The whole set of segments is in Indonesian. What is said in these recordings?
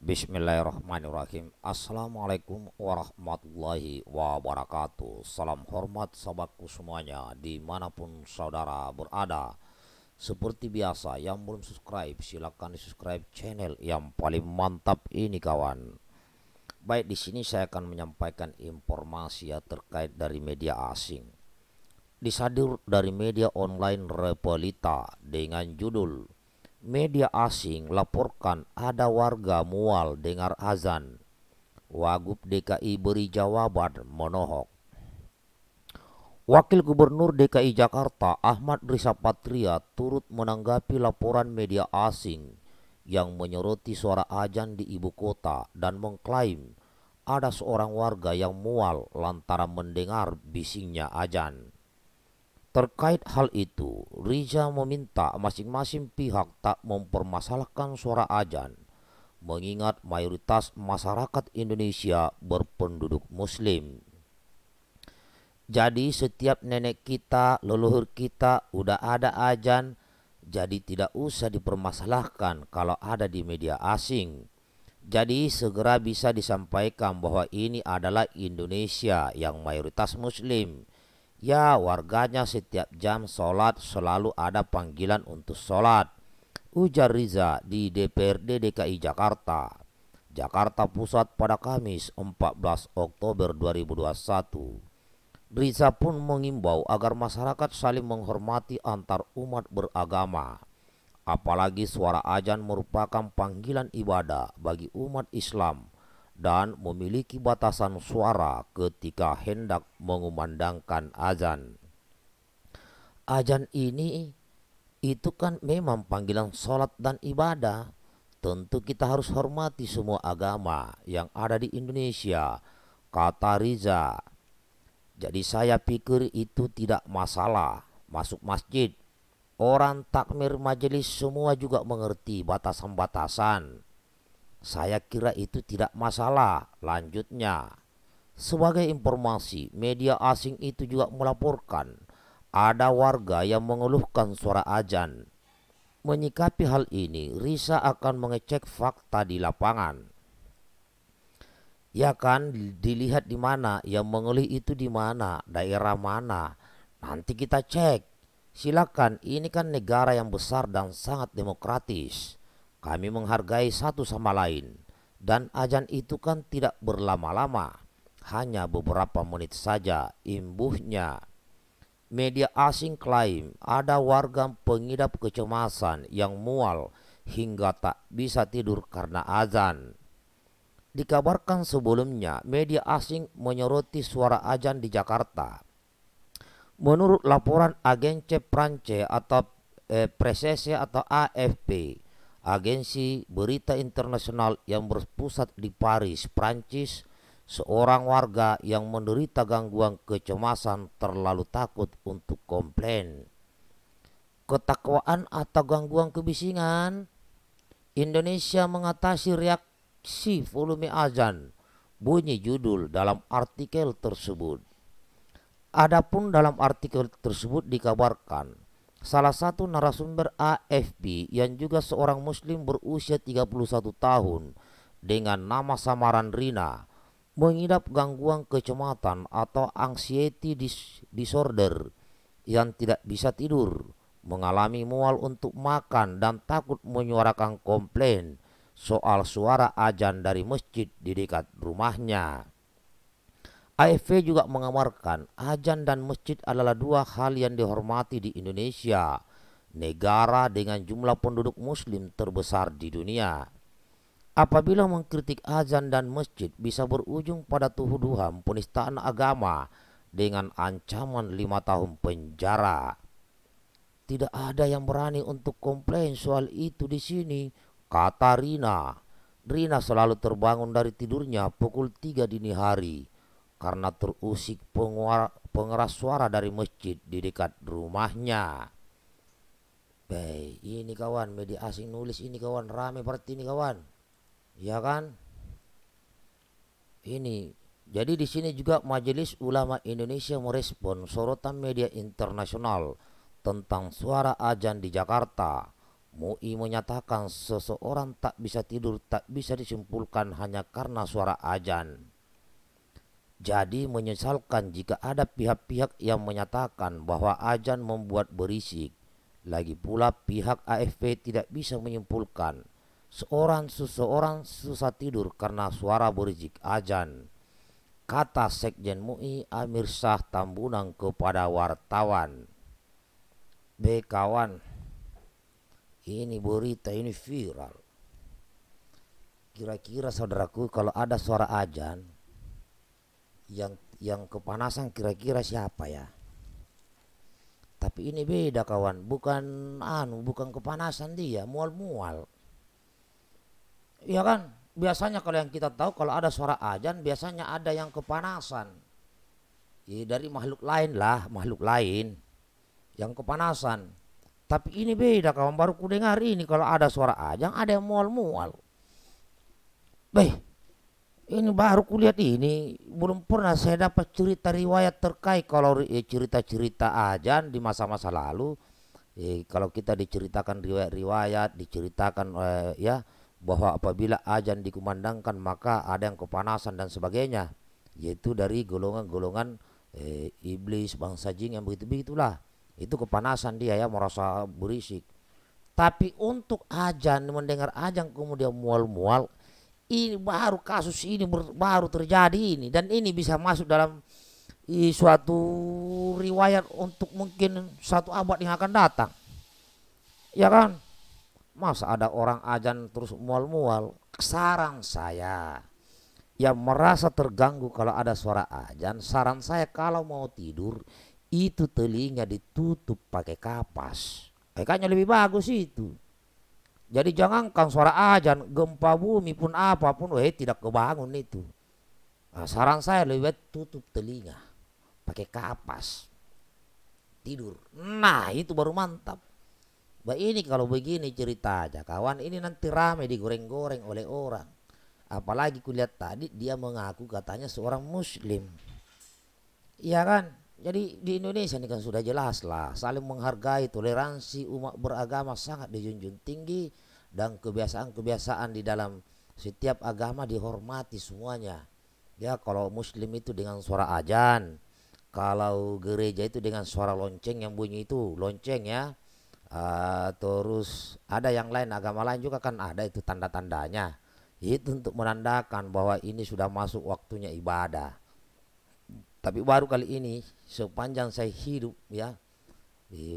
Bismillahirrahmanirrahim Assalamualaikum warahmatullahi wabarakatuh Salam hormat sahabatku semuanya Dimanapun saudara berada Seperti biasa yang belum subscribe silahkan subscribe channel yang paling mantap ini kawan Baik di sini saya akan menyampaikan informasi ya terkait dari media asing Disadur dari media online Repelita dengan judul Media asing laporkan ada warga mual dengar azan. Wagub DKI beri jawaban menohok. Wakil Gubernur DKI Jakarta Ahmad Risa Patria turut menanggapi laporan media asing yang menyoroti suara ajan di ibu kota dan mengklaim ada seorang warga yang mual lantaran mendengar bisingnya ajan. Terkait hal itu, Riza meminta masing-masing pihak tak mempermasalahkan suara ajan, mengingat mayoritas masyarakat Indonesia berpenduduk Muslim. Jadi setiap nenek kita, leluhur kita udah ada ajan, jadi tidak usah dipermasalahkan kalau ada di media asing. Jadi segera bisa disampaikan bahwa ini adalah Indonesia yang mayoritas Muslim Ya warganya setiap jam sholat selalu ada panggilan untuk sholat. Ujar Riza di DPRD DKI Jakarta. Jakarta Pusat pada Kamis 14 Oktober 2021. Riza pun mengimbau agar masyarakat saling menghormati antar umat beragama. Apalagi suara ajan merupakan panggilan ibadah bagi umat Islam dan memiliki batasan suara ketika hendak mengumandangkan azan. Azan ini itu kan memang panggilan sholat dan ibadah. Tentu kita harus hormati semua agama yang ada di Indonesia, kata Riza. Jadi saya pikir itu tidak masalah masuk masjid. Orang takmir majelis semua juga mengerti batasan-batasan saya kira itu tidak masalah. Lanjutnya, sebagai informasi, media asing itu juga melaporkan ada warga yang mengeluhkan suara ajan. Menyikapi hal ini, Risa akan mengecek fakta di lapangan. Ya kan, dilihat di mana, yang mengeluh itu di mana, daerah mana. Nanti kita cek. Silakan, ini kan negara yang besar dan sangat demokratis. Kami menghargai satu sama lain dan ajan itu kan tidak berlama-lama, hanya beberapa menit saja imbuhnya. Media asing klaim ada warga pengidap kecemasan yang mual hingga tak bisa tidur karena azan. Dikabarkan sebelumnya, media asing menyoroti suara azan di Jakarta. Menurut laporan agen Prance atau eh, Presese atau AFP, agensi berita internasional yang berpusat di Paris, Prancis, seorang warga yang menderita gangguan kecemasan terlalu takut untuk komplain. Ketakwaan atau gangguan kebisingan, Indonesia mengatasi reaksi volume azan, bunyi judul dalam artikel tersebut. Adapun dalam artikel tersebut dikabarkan Salah satu narasumber AFP yang juga seorang muslim berusia 31 tahun dengan nama samaran Rina mengidap gangguan kecemasan atau anxiety disorder yang tidak bisa tidur, mengalami mual untuk makan dan takut menyuarakan komplain soal suara ajan dari masjid di dekat rumahnya. AFV juga mengamarkan ajan dan masjid adalah dua hal yang dihormati di Indonesia, negara dengan jumlah penduduk muslim terbesar di dunia. Apabila mengkritik azan dan masjid bisa berujung pada tuduhan penistaan agama dengan ancaman lima tahun penjara. Tidak ada yang berani untuk komplain soal itu di sini, kata Rina. Rina selalu terbangun dari tidurnya pukul tiga dini hari karena terusik pengeras suara dari masjid di dekat rumahnya. Baik, ini kawan media asing nulis ini kawan rame seperti ini kawan. Ya kan? Ini jadi di sini juga Majelis Ulama Indonesia merespon sorotan media internasional tentang suara ajan di Jakarta. MUI menyatakan seseorang tak bisa tidur tak bisa disimpulkan hanya karena suara ajan. Jadi menyesalkan jika ada pihak-pihak yang menyatakan bahwa ajan membuat berisik. Lagi pula pihak AFP tidak bisa menyimpulkan seorang seseorang susah tidur karena suara berisik ajan. Kata Sekjen MUI Amir Syah Tambunang kepada wartawan. B kawan, ini berita ini viral. Kira-kira saudaraku kalau ada suara ajan, yang yang kepanasan kira-kira siapa ya tapi ini beda kawan bukan anu bukan kepanasan dia mual-mual Iya kan biasanya kalau yang kita tahu kalau ada suara ajan biasanya ada yang kepanasan ya, dari makhluk lain lah makhluk lain yang kepanasan tapi ini beda kawan baru ku dengar ini kalau ada suara ajan ada yang mual-mual Baik, ini baru kulihat ini belum pernah saya dapat cerita riwayat terkait kalau ya cerita-cerita ajan di masa-masa lalu eh, kalau kita diceritakan riwayat-riwayat diceritakan eh, ya bahwa apabila ajan dikumandangkan maka ada yang kepanasan dan sebagainya yaitu dari golongan-golongan eh, iblis bangsa jing yang begitu begitulah itu kepanasan dia ya merasa berisik tapi untuk ajan mendengar ajan kemudian mual-mual ini baru kasus ini baru terjadi ini dan ini bisa masuk dalam suatu riwayat untuk mungkin satu abad yang akan datang ya kan masa ada orang ajan terus mual-mual saran saya yang merasa terganggu kalau ada suara ajan saran saya kalau mau tidur itu telinga ditutup pakai kapas eh, kayaknya lebih bagus itu jadi jangan kang suara ajan ah, gempa bumi pun apapun weh tidak kebangun itu. Nah, saran saya lebih baik tutup telinga pakai kapas tidur. Nah itu baru mantap. Bah ini kalau begini cerita aja kawan ini nanti rame digoreng-goreng oleh orang. Apalagi kulihat tadi dia mengaku katanya seorang muslim. Iya kan? Jadi di Indonesia ini kan sudah jelas lah saling menghargai toleransi umat beragama sangat dijunjung tinggi dan kebiasaan-kebiasaan di dalam setiap agama dihormati semuanya. Ya kalau muslim itu dengan suara ajan, kalau gereja itu dengan suara lonceng yang bunyi itu lonceng ya. Uh, terus ada yang lain agama lain juga kan ada itu tanda-tandanya. Itu untuk menandakan bahwa ini sudah masuk waktunya ibadah. Tapi baru kali ini sepanjang saya hidup ya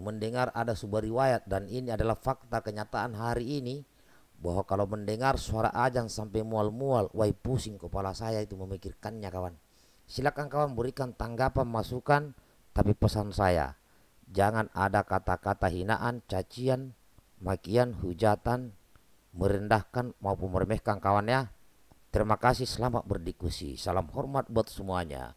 mendengar ada sebuah riwayat dan ini adalah fakta kenyataan hari ini bahwa kalau mendengar suara ajang sampai mual-mual, wai pusing kepala saya itu memikirkannya kawan. Silakan kawan berikan tanggapan masukan tapi pesan saya jangan ada kata-kata hinaan, cacian, makian, hujatan, merendahkan maupun meremehkan kawannya. Terima kasih selamat berdiskusi. Salam hormat buat semuanya.